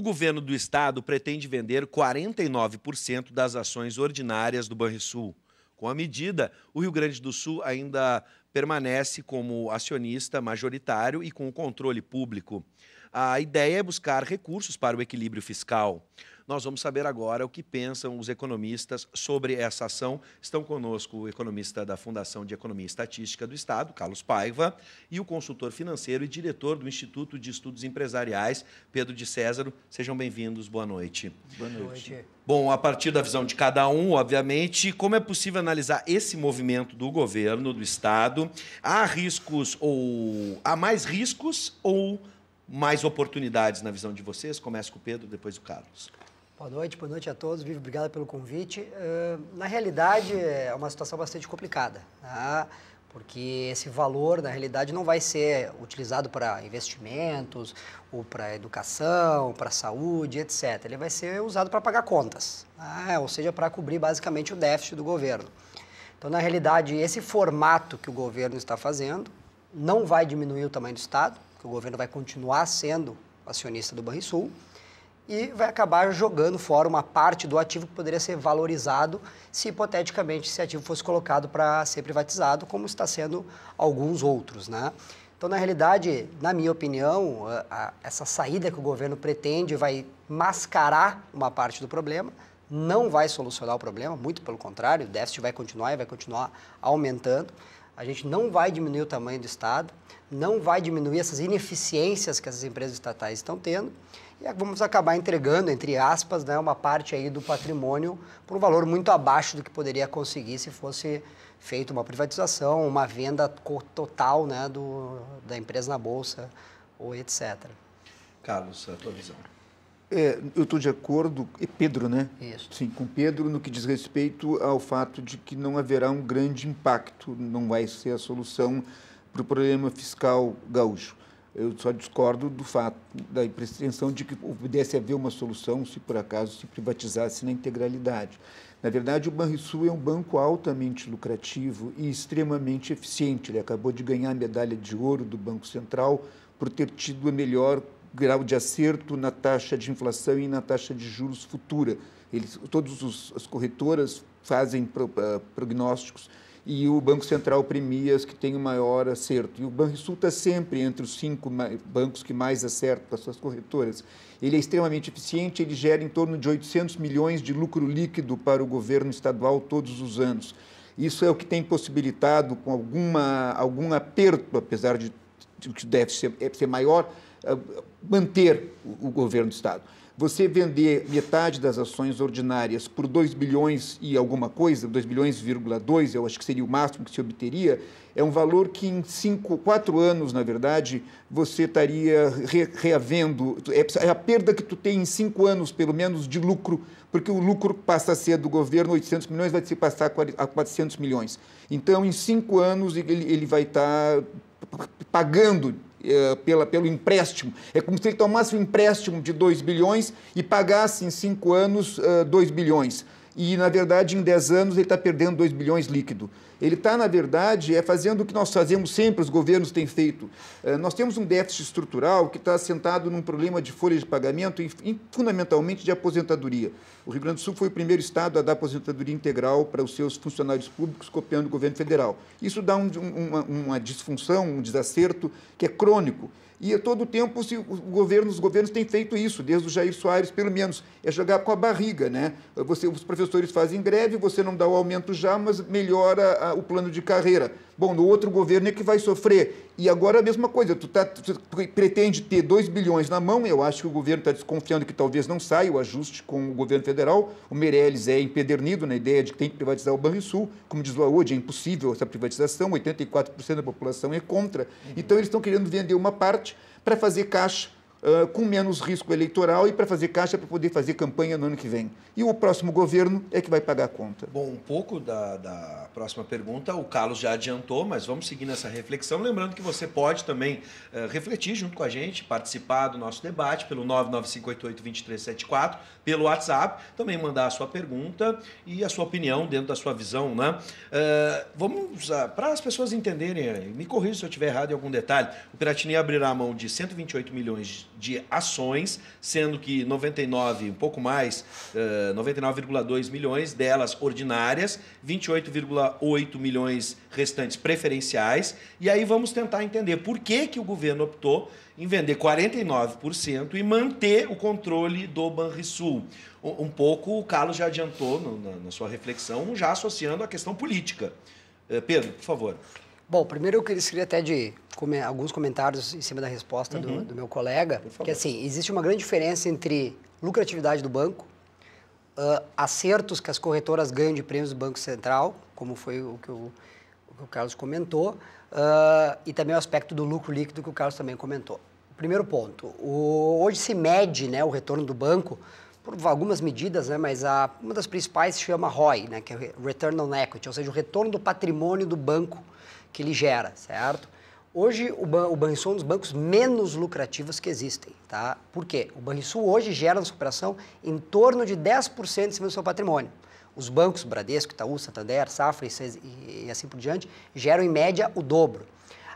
o governo do estado pretende vender 49% das ações ordinárias do Banrisul. Com a medida, o Rio Grande do Sul ainda permanece como acionista majoritário e com o controle público. A ideia é buscar recursos para o equilíbrio fiscal. Nós vamos saber agora o que pensam os economistas sobre essa ação. Estão conosco o economista da Fundação de Economia e Estatística do Estado, Carlos Paiva, e o consultor financeiro e diretor do Instituto de Estudos Empresariais, Pedro de César. Sejam bem-vindos. Boa noite. Boa noite. Boa noite. Bom, a partir da visão de cada um, obviamente, como é possível analisar esse movimento do governo, do Estado? Há riscos ou há mais riscos ou mais oportunidades na visão de vocês? Começa com o Pedro, depois o Carlos. Boa noite, boa noite a todos. Vivo, obrigado pelo convite. Uh, na realidade, é uma situação bastante complicada, né? porque esse valor, na realidade, não vai ser utilizado para investimentos, ou para educação, para saúde, etc. Ele vai ser usado para pagar contas, né? ou seja, para cobrir basicamente o déficit do governo. Então, na realidade, esse formato que o governo está fazendo não vai diminuir o tamanho do Estado, porque o governo vai continuar sendo acionista do Banrisul, Sul e vai acabar jogando fora uma parte do ativo que poderia ser valorizado se hipoteticamente esse ativo fosse colocado para ser privatizado, como está sendo alguns outros, né? Então, na realidade, na minha opinião, a, a, essa saída que o governo pretende vai mascarar uma parte do problema, não vai solucionar o problema, muito pelo contrário, o déficit vai continuar e vai continuar aumentando. A gente não vai diminuir o tamanho do Estado, não vai diminuir essas ineficiências que essas empresas estatais estão tendo e é vamos acabar entregando, entre aspas, né, uma parte aí do patrimônio por um valor muito abaixo do que poderia conseguir se fosse feita uma privatização, uma venda total né, do, da empresa na Bolsa ou etc. Carlos, a tua visão. É, eu estou de acordo, e Pedro, né? Isso. Sim, com Pedro no que diz respeito ao fato de que não haverá um grande impacto, não vai ser a solução para o problema fiscal gaúcho. Eu só discordo do fato, da pretensão de que pudesse haver uma solução se, por acaso, se privatizasse na integralidade. Na verdade, o Banrisul é um banco altamente lucrativo e extremamente eficiente. Ele acabou de ganhar a medalha de ouro do Banco Central por ter tido o melhor grau de acerto na taxa de inflação e na taxa de juros futura. Eles, todos os, as corretoras fazem pro, uh, prognósticos e o Banco Central premia os que têm o maior acerto. E o Sul está sempre entre os cinco bancos que mais acertam com as suas corretoras. Ele é extremamente eficiente, ele gera em torno de 800 milhões de lucro líquido para o governo estadual todos os anos. Isso é o que tem possibilitado, com alguma, algum aperto, apesar de que deve ser, é, ser maior, ah, manter o, o governo do Estado. Você vender metade das ações ordinárias por 2 bilhões e alguma coisa, 2 2, eu acho que seria o máximo que se obteria, é um valor que em 5, 4 anos, na verdade, você estaria re, reavendo. É, é a perda que tu tem em 5 anos, pelo menos, de lucro, porque o lucro passa a ser do governo 800 milhões, vai se passar a 400 milhões. Então, em 5 anos, ele, ele vai estar tá pagando é, pela, pelo empréstimo. É como se ele tomasse um empréstimo de 2 bilhões e pagasse em 5 anos uh, é, 2 bilhões e, na verdade, em 10 anos ele está perdendo 2 bilhões líquido. Ele está, na verdade, é fazendo o que nós fazemos sempre, os governos têm feito. Eh, nós temos um déficit estrutural que está assentado num problema de folha de pagamento e, fundamentalmente, de aposentadoria. O Rio Grande do Sul foi o primeiro estado a dar aposentadoria integral para os seus funcionários públicos, copiando o governo federal. Isso dá um, uma, uma disfunção, um desacerto que é crônico e é todo o tempo se os governos, os governos têm feito isso, desde o Jair Soares, pelo menos, é jogar com a barriga. Né? Você, os professores fazem greve, você não dá o aumento já, mas melhora a, o plano de carreira. Bom, no outro governo é que vai sofrer. E agora a mesma coisa, tu, tá, tu pretende ter 2 bilhões na mão, eu acho que o governo está desconfiando que talvez não saia o ajuste com o governo federal. O Meirelles é empedernido na ideia de que tem que privatizar o Sul, Como diz o Aode, é impossível essa privatização, 84% da população é contra. Uhum. Então eles estão querendo vender uma parte para fazer caixa Uh, com menos risco eleitoral e para fazer caixa para poder fazer campanha no ano que vem. E o próximo governo é que vai pagar a conta. Bom, um pouco da, da próxima pergunta o Carlos já adiantou, mas vamos seguir nessa reflexão. Lembrando que você pode também uh, refletir junto com a gente, participar do nosso debate pelo 99588-2374, pelo WhatsApp, também mandar a sua pergunta e a sua opinião dentro da sua visão. Né? Uh, vamos, ah, para as pessoas entenderem, me corrija se eu estiver errado em algum detalhe, o Piratini abrirá a mão de 128 milhões de ações, sendo que 99, um pouco mais, uh, eh, 99,2 milhões delas ordinárias, 28,8 milhões restantes preferenciais. E aí vamos tentar entender por que, que o governo optou em vender 49% e manter o controle do Banrisul. Um pouco o Carlos já adiantou no, na, na sua reflexão, já associando a questão política. Uh, Pedro, por favor. Bom, primeiro eu queria até de come, alguns comentários em cima da resposta uhum. do, do, meu colega, que assim, existe uma grande diferença entre lucratividade do banco, uh, acertos que as corretoras ganham de prêmios do Banco Central, como foi o que o, o, que o Carlos comentou, uh, e também o aspecto do lucro líquido que o Carlos também comentou. Primeiro ponto, o, hoje se mede né, o retorno do banco por algumas medidas, né, mas a, uma das principais se chama ROI, né, que é Return on Equity, ou seja, o retorno do patrimônio do banco que ele gera, certo? Hoje, o, ban o Banrisul é um dos bancos menos lucrativos que existem, tá? Por quê? O Banrisul hoje gera na sua operação em torno de 10% em cima do seu patrimônio. Os bancos, Bradesco, Itaú, Santander, Safra e, e assim por diante, geram em média o dobro,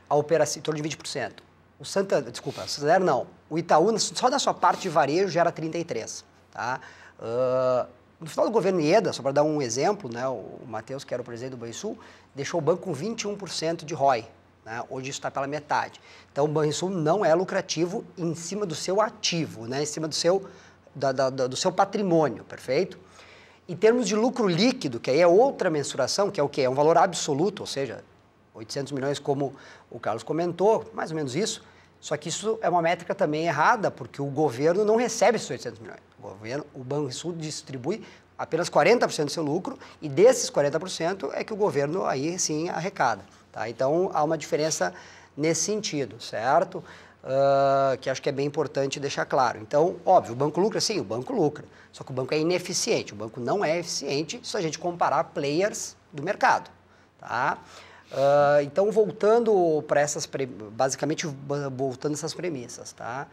a operação em torno de 20%. O Santander, desculpa, o Santander não. O Itaú, só na sua parte de varejo, gera 33%, tá? Uh, no final do governo Ieda, só para dar um exemplo, né, o Matheus, que era o presidente do Banrisul, deixou o banco com 21% de ROI. Né? Hoje isso está pela metade. Então o Banrisul não é lucrativo em cima do seu ativo, né? em cima do seu, da, da, do seu patrimônio, perfeito? Em termos de lucro líquido, que aí é outra mensuração, que é o quê? É um valor absoluto, ou seja, 800 milhões, como o Carlos comentou, mais ou menos isso, só que isso é uma métrica também errada, porque o governo não recebe esses 800 milhões. O, governo, o Banco Sul distribui apenas 40% do seu lucro e desses 40% é que o governo aí sim arrecada. Tá? Então há uma diferença nesse sentido, certo? Uh, que acho que é bem importante deixar claro. Então, óbvio, o banco lucra, sim, o banco lucra. Só que o banco é ineficiente. O banco não é eficiente se a gente comparar players do mercado. Tá? Uh, então, voltando para essas, basicamente, voltando essas premissas, tá?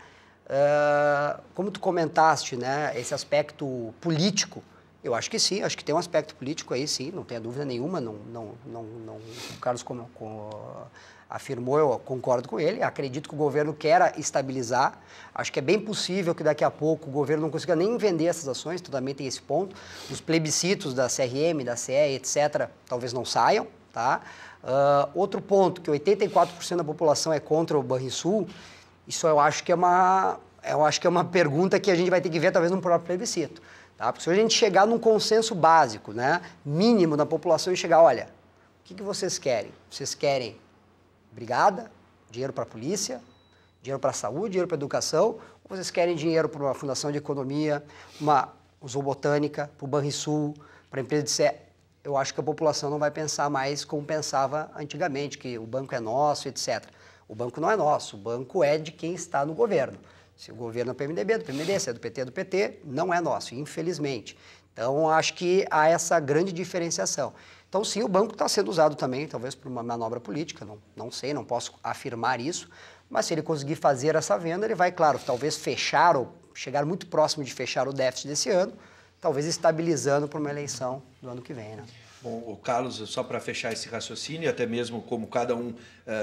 Uh, como tu comentaste, né, esse aspecto político, eu acho que sim, acho que tem um aspecto político aí, sim, não tenha dúvida nenhuma, não, não, não, não o Carlos com, com, afirmou, eu concordo com ele, acredito que o governo quer estabilizar, acho que é bem possível que daqui a pouco o governo não consiga nem vender essas ações, tu também tem esse ponto, os plebiscitos da CRM, da CE, etc., talvez não saiam, tá? Uh, outro ponto, que 84% da população é contra o Banrisul, isso eu acho que é uma, eu acho que é uma pergunta que a gente vai ter que ver talvez no próprio plebiscito. Tá? Porque se a gente chegar num consenso básico, né, mínimo da população e chegar, olha, o que, que vocês querem? Vocês querem brigada, dinheiro para a polícia, dinheiro para a saúde, dinheiro para a educação, ou vocês querem dinheiro para uma fundação de economia, uma zoobotânica, para o Banrisul, para a empresa de eu acho que a população não vai pensar mais como pensava antigamente, que o banco é nosso, etc. O banco não é nosso, o banco é de quem está no governo. Se o governo é, é do PMDB, do PMDB, se é do PT, é do PT, não é nosso, infelizmente. Então, acho que há essa grande diferenciação. Então, sim, o banco está sendo usado também, talvez por uma manobra política, não, não sei, não posso afirmar isso, mas se ele conseguir fazer essa venda, ele vai, claro, talvez fechar ou chegar muito próximo de fechar o déficit desse ano, talvez estabilizando para uma eleição do ano que vem. Né? Bom, Carlos, só para fechar esse raciocínio, até mesmo como cada um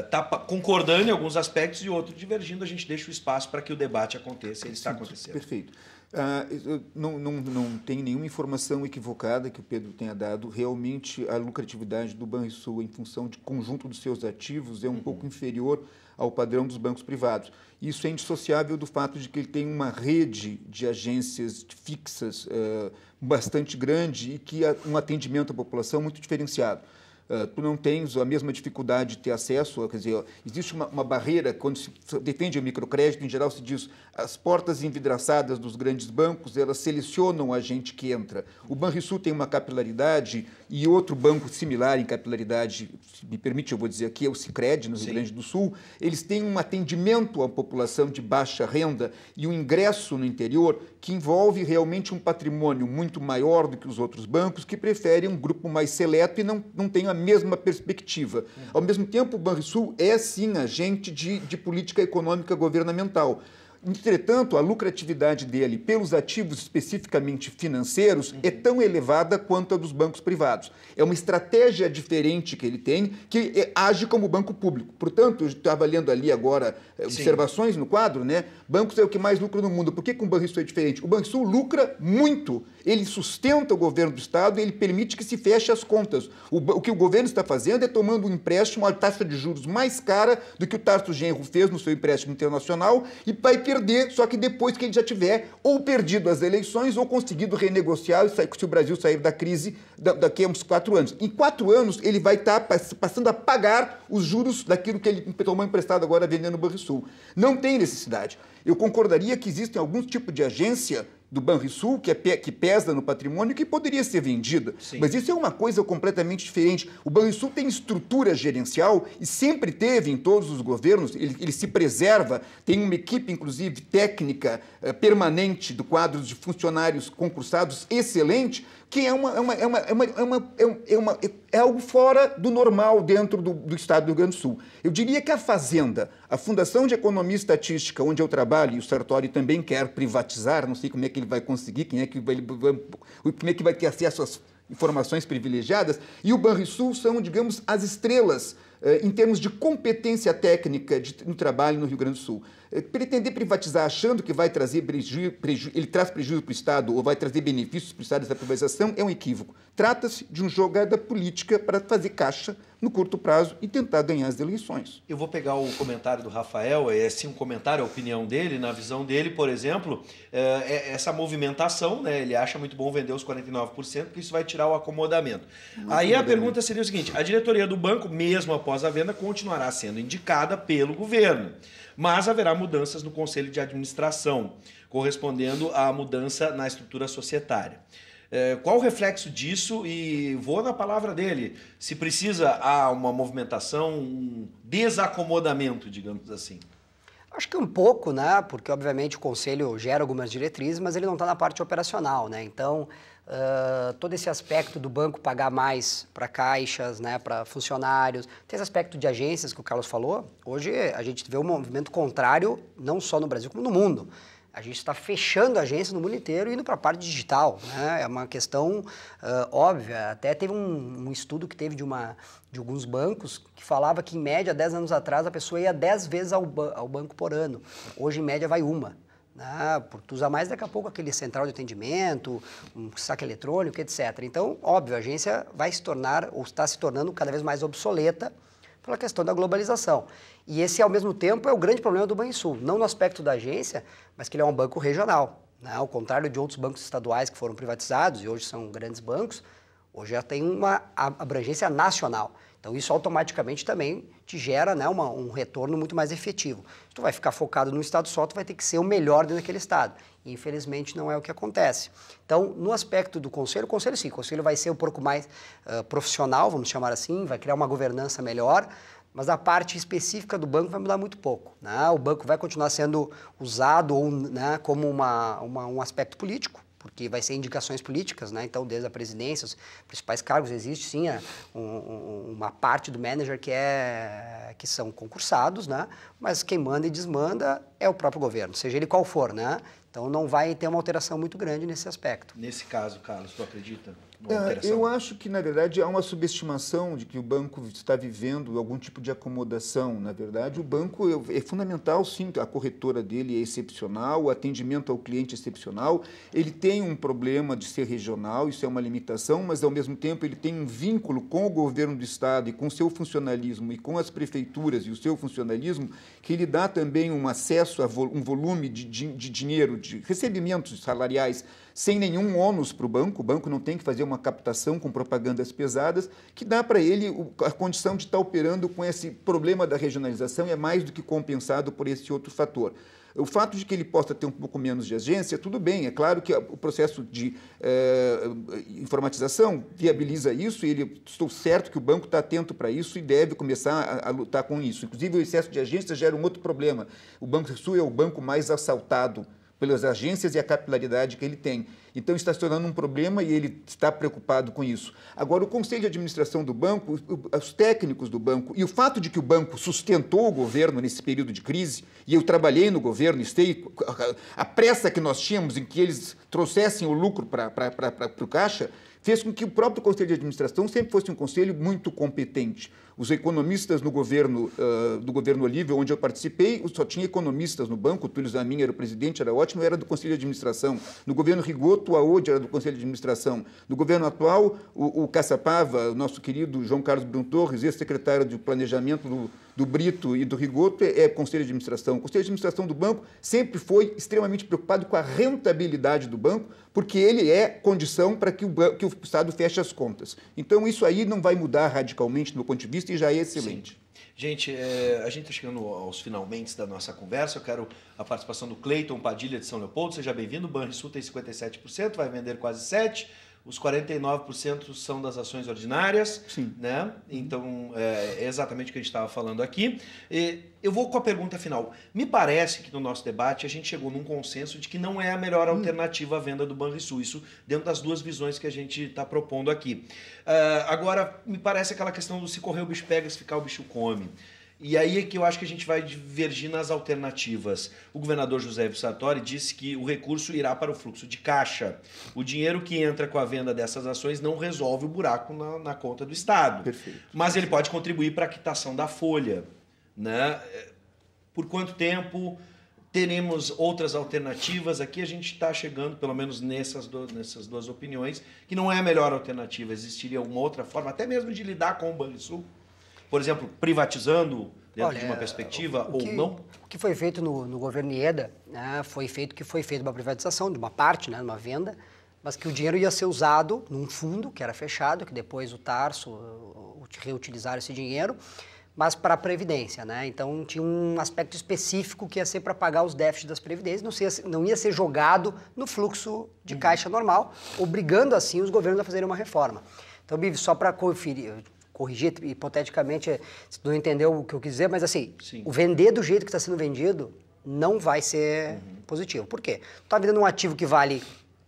está eh, uh, concordando em alguns aspectos e outro divergindo, a gente deixa o espaço para que o debate aconteça ele está acontecendo. Perfeito. Uh, não, não, não tem nenhuma informação equivocada que o Pedro tenha dado. Realmente, a lucratividade do Banrisul, em função de conjunto dos seus ativos, é um uhum. pouco inferior ao padrão dos bancos privados. Isso é indissociável do fato de que ele tem uma rede de agências fixas uh, bastante grande e que há um atendimento à população muito diferenciado. Ah, tu não tens a mesma dificuldade de ter acesso, quer dizer, existe uma, uma barreira, quando se defende o microcrédito, em geral se diz, as portas envidraçadas dos grandes bancos, elas selecionam a gente que entra. O Banrisul tem uma capilaridade e outro banco similar em capilaridade, se me permite, eu vou dizer aqui, é o Cicred, no Sim. Rio Grande do Sul, eles têm um atendimento à população de baixa renda e o um ingresso no interior que envolve realmente um patrimônio muito maior do que os outros bancos, que prefere um grupo mais seleto e não, não tem a mesma perspectiva. Uhum. Ao mesmo tempo, o Banrisul é sim agente de, de política econômica governamental. Entretanto, a lucratividade dele pelos ativos especificamente financeiros uhum. é tão elevada quanto a dos bancos privados. É uma estratégia diferente que ele tem, que é, age como banco público. Portanto, eu estava lendo ali agora eh, Sim. observações no quadro, né? Bancos é o que mais lucra no mundo. Por que, que o sul é diferente? O banco sul lucra muito. Ele sustenta o governo do Estado e ele permite que se feche as contas. O, o que o governo está fazendo é tomando um empréstimo a taxa de juros mais cara do que o Tarso Genro fez no seu empréstimo internacional e vai perder, só que depois que ele já tiver ou perdido as eleições ou conseguido renegociar se o Brasil sair da crise daqui a uns quatro anos. Em quatro anos, ele vai estar tá passando a pagar os juros daquilo que ele tomou emprestado agora vendendo o Banrisul. Não tem necessidade. Eu concordaria que existem alguns tipos de agência do Banrisul, que, é, que pesa no patrimônio, que poderia ser vendida. Sim. Mas isso é uma coisa completamente diferente. O Banrisul tem estrutura gerencial e sempre teve em todos os governos, ele, ele se preserva, tem uma equipe, inclusive, técnica eh, permanente do quadro de funcionários concursados excelente, que é uma, é uma, é uma, é uma, é uma, é, é uma, é algo fora do normal dentro do, do estado do Rio Grande do Sul. Eu diria que a Fazenda, a Fundação de Economia e Estatística, onde eu trabalho, e o Sartori também quer privatizar, não sei como é que ele vai conseguir, quem é que vai, como é que vai ter acesso às informações privilegiadas, e o Banrisul são, digamos, as estrelas eh, em termos de competência técnica de, no trabalho no Rio Grande do Sul. Eh, pretender privatizar achando que vai trazer prejuízo, preju, ele traz prejuízo para o Estado ou vai trazer benefícios para o Estado dessa privatização é um equívoco. Trata-se de uma jogada política para fazer caixa no curto prazo e tentar ganhar as eleições. Eu vou pegar o comentário do Rafael, é sim um comentário, a opinião dele, na visão dele, por exemplo, eh, é essa movimentação, né? Ele acha muito bom vender os 49%, porque isso vai tirar o acomodamento. Muito Aí a pergunta seria o seguinte: a diretoria do banco, mesmo após a venda, continuará sendo indicada pelo governo mas haverá mudanças no conselho de administração, correspondendo à mudança na estrutura societária. É, qual o reflexo disso? E vou na palavra dele. Se precisa há uma movimentação, um desacomodamento, digamos assim. Acho que um pouco, né? Porque obviamente o conselho gera algumas diretrizes, mas ele não está na parte operacional, né? Então Uh, todo esse aspecto do banco pagar mais para caixas, né, para funcionários, tem esse aspecto de agências que o Carlos falou. Hoje a gente vê um movimento contrário, não só no Brasil, como no mundo. A gente está fechando agências no mundo inteiro e indo para a parte digital. Né? É uma questão uh, óbvia. Até teve um, um, estudo que teve de, uma, de alguns bancos que falava que, em média, 10 anos atrás, a pessoa ia 10 vezes ao, ba ao banco por ano. Hoje, em média, vai uma. Né? por tu usa mais daqui a pouco aquele central de atendimento, um saque eletrônico, etc. Então, óbvio, a agência vai se tornar ou está se tornando cada vez mais obsoleta pela questão da globalização. E esse, ao mesmo tempo, é o grande problema do Banrisul, não no aspecto da agência, mas que ele é um banco regional. Né? Ao contrário de outros bancos estaduais que foram privatizados e hoje são grandes bancos, hoje já tem uma abrangência nacional. Então, isso automaticamente também te gera né, uma, um retorno muito mais efetivo. Se tu vai ficar focado num estado só, tu vai ter que ser o melhor dentro daquele estado. E, infelizmente, não é o que acontece. Então, no aspecto do conselho, o conselho sim, o conselho vai ser um pouco mais uh, profissional, vamos chamar assim, vai criar uma governança melhor, mas a parte específica do banco vai mudar muito pouco. Né? O banco vai continuar sendo usado ou, né, como uma, uma, um aspecto político, porque vai ser indicações políticas, né? Então, desde a presidência, os principais cargos, existe sim a, um, uma parte do manager que, é, que são concursados, né? Mas quem manda e desmanda é o próprio governo, seja ele qual for, né? Então não vai ter uma alteração muito grande nesse aspecto. Nesse caso, Carlos, tu acredita? É, eu acho que, na verdade, há uma subestimação de que o banco está vivendo algum tipo de acomodação. Na verdade, o banco é fundamental, sim, a corretora dele é excepcional, o atendimento ao cliente é excepcional. Ele tem um problema de ser regional, isso é uma limitação, mas, ao mesmo tempo, ele tem um vínculo com o governo do Estado e com o seu funcionalismo e com as prefeituras e o seu funcionalismo que lhe dá também um acesso a um volume de, de, de dinheiro, de recebimentos salariais sem nenhum ônus para o banco, o banco não tem que fazer uma captação com propagandas pesadas, que dá para ele a condição de estar tá operando com esse problema da regionalização e é mais do que compensado por esse outro fator. O fato de que ele possa ter um pouco menos de agência, tudo bem. É claro que o processo de eh, informatização viabiliza isso e ele, estou certo que o banco está atento para isso e deve começar a, a, lutar com isso. Inclusive, o excesso de agência gera um outro problema. O Banco do Sul é o banco mais assaltado pelas agências e a capilaridade que ele tem. Então está se tornando um problema e ele está preocupado com isso. Agora, o conselho de administração do banco, os técnicos do banco e o fato de que o banco sustentou o governo nesse período de crise, e eu trabalhei no governo, estei, a pressa que nós tínhamos em que eles trouxessem o lucro para o caixa, fez com que o próprio conselho de administração sempre fosse um conselho muito competente. Os economistas no governo, uh, do governo Olívio, onde eu participei, só tinha economistas no banco. O Túlio Zamin era o presidente, era ótimo, era do Conselho de Administração. No governo Rigoto, a Ode era do Conselho de Administração. No governo atual, o, o Caçapava, o nosso querido João Carlos Brun Torres, ex-secretário de Planejamento do, do Brito e do Rigoto, é, é Conselho de Administração. O Conselho de Administração do banco sempre foi extremamente preocupado com a rentabilidade do banco, porque ele é condição para que o, banco, que o Estado feche as contas. Então, isso aí não vai mudar radicalmente do ponto de vista e já é excelente. Sim. Gente, é, a gente está chegando aos finalmente da nossa conversa. Eu quero a participação do Cleiton Padilha de São Leopoldo. Seja bem-vindo. O Banrisul tem 57%, vai vender quase 7% os 49% são das ações ordinárias, Sim. né? Então é, é exatamente o que a gente estava falando aqui. E eu vou com a pergunta final. Me parece que no nosso debate a gente chegou num consenso de que não é a melhor hum. alternativa à venda do Banrisul, isso dentro das duas visões que a gente está propondo aqui. Uh, agora, me parece aquela questão do se correr o bicho pega, se ficar o bicho come. E aí é que eu acho que a gente vai divergir nas alternativas. O governador José Ivo Sartori disse que o recurso irá para o fluxo de caixa. O dinheiro que entra com a venda dessas ações não resolve o buraco na, na conta do Estado. Perfeito. Mas ele pode contribuir para a quitação da folha. Né? É, por quanto tempo teremos outras alternativas? Aqui a gente está chegando, pelo menos nessas, do, nessas duas opiniões, que não é a melhor alternativa. Existiria alguma outra forma, até mesmo de lidar com o Banrisul? por exemplo, privatizando dentro Olha, de uma perspectiva ou não? O que foi feito no, no governo Ieda né, foi feito que foi feito uma privatização de uma parte, né, uma venda, mas que o dinheiro ia ser usado num fundo que era fechado, que depois o Tarso reutilizaram esse dinheiro, mas para a Previdência, né? Então tinha um aspecto específico que ia ser para pagar os déficits das Previdências, não, ia ser, não ia ser jogado no fluxo de uhum. caixa normal, obrigando assim os governos a fazerem uma reforma. Então, Bive, só para conferir, corrigir hipoteticamente se não entendeu o que eu quis dizer, mas assim, Sim. o vender do jeito que está sendo vendido não vai ser uhum. positivo. Por quê? Tu está vendendo um ativo que vale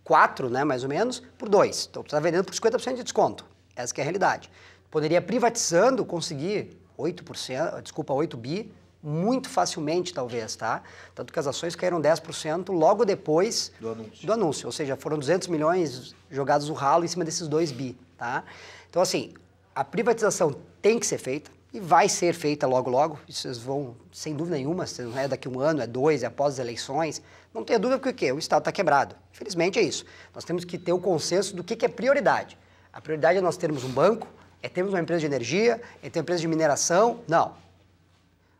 4, né, mais ou menos, por 2. Então tu está vendendo por 50% de desconto. Essa é a realidade. Poderia privatizando conseguir 8%, desculpa, 8 bi muito facilmente, talvez, tá? Tanto que as ações caíram 10% logo depois do anúncio. do anúncio. Ou seja, foram 200 milhões jogados no ralo em cima desses 2 bi, tá? Então, assim, a privatização tem que ser feita e vai ser feita logo, logo. Isso vocês vão, sem dúvida nenhuma, se não é daqui a um ano, é dois, é após as eleições. Não tenha dúvida porque o, quê? o Estado está quebrado. Infelizmente é isso. Nós temos que ter o consenso do que, que é prioridade. A prioridade é nós termos um banco, é termos uma empresa de energia, é ter uma empresa de mineração. Não.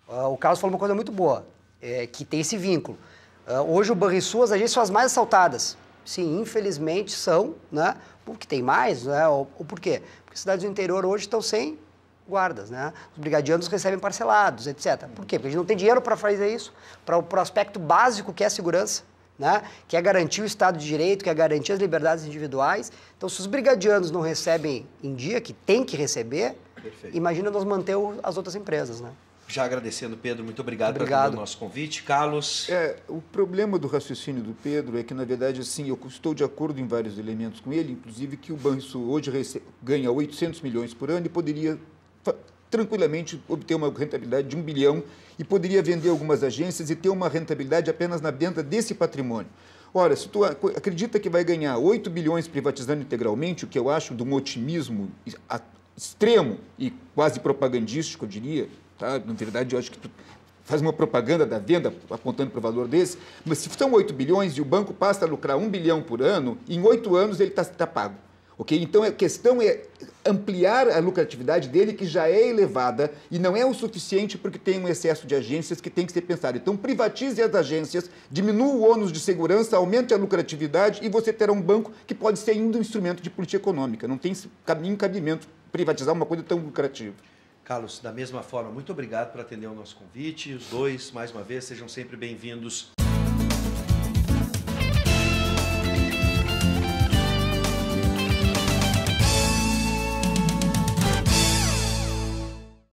Ah, o Carlos falou uma coisa muito boa, é, que tem esse vínculo. Ah, hoje o Banrisul, as agências são as mais assaltadas. Sim, infelizmente são, né? Porque tem mais, né? Ou, ou por quê? Porque cidades do interior hoje estão sem guardas, né? Os brigadianos recebem parcelados, etc. Por quê? Porque a gente não tem dinheiro para fazer isso, para o aspecto básico que é a segurança, né? Que é garantir o Estado de Direito, que é garantir as liberdades individuais. Então, se os brigadianos não recebem em dia, que tem que receber, Perfeito. imagina nós manter as outras empresas, né? Já agradecendo, Pedro, muito obrigado, obrigado. pelo nosso convite. Carlos? É, o problema do raciocínio do Pedro é que, na verdade, assim, eu estou de acordo em vários elementos com ele, inclusive que o Banco hoje ganha 800 milhões por ano e poderia tranquilamente obter uma rentabilidade de um bilhão e poderia vender algumas agências e ter uma rentabilidade apenas na venda desse patrimônio. Ora, se tu acredita que vai ganhar 8 bilhões privatizando integralmente, o que eu acho de um otimismo extremo e quase propagandístico, eu diria, Tá? Na verdade, eu acho que tu faz uma propaganda da venda apontando para o valor desse, mas se são 8 bilhões e o banco passa a lucrar 1 bilhão por ano, em 8 anos ele está tá pago. Okay? Então a questão é ampliar a lucratividade dele, que já é elevada e não é o suficiente porque tem um excesso de agências que tem que ser pensado. Então privatize as agências, diminua o ônus de segurança, aumente a lucratividade e você terá um banco que pode ser ainda um instrumento de política econômica. Não tem nenhum cabimento privatizar uma coisa tão lucrativa. Carlos, da mesma forma, muito obrigado por atender o nosso convite. Os dois, mais uma vez, sejam sempre bem-vindos.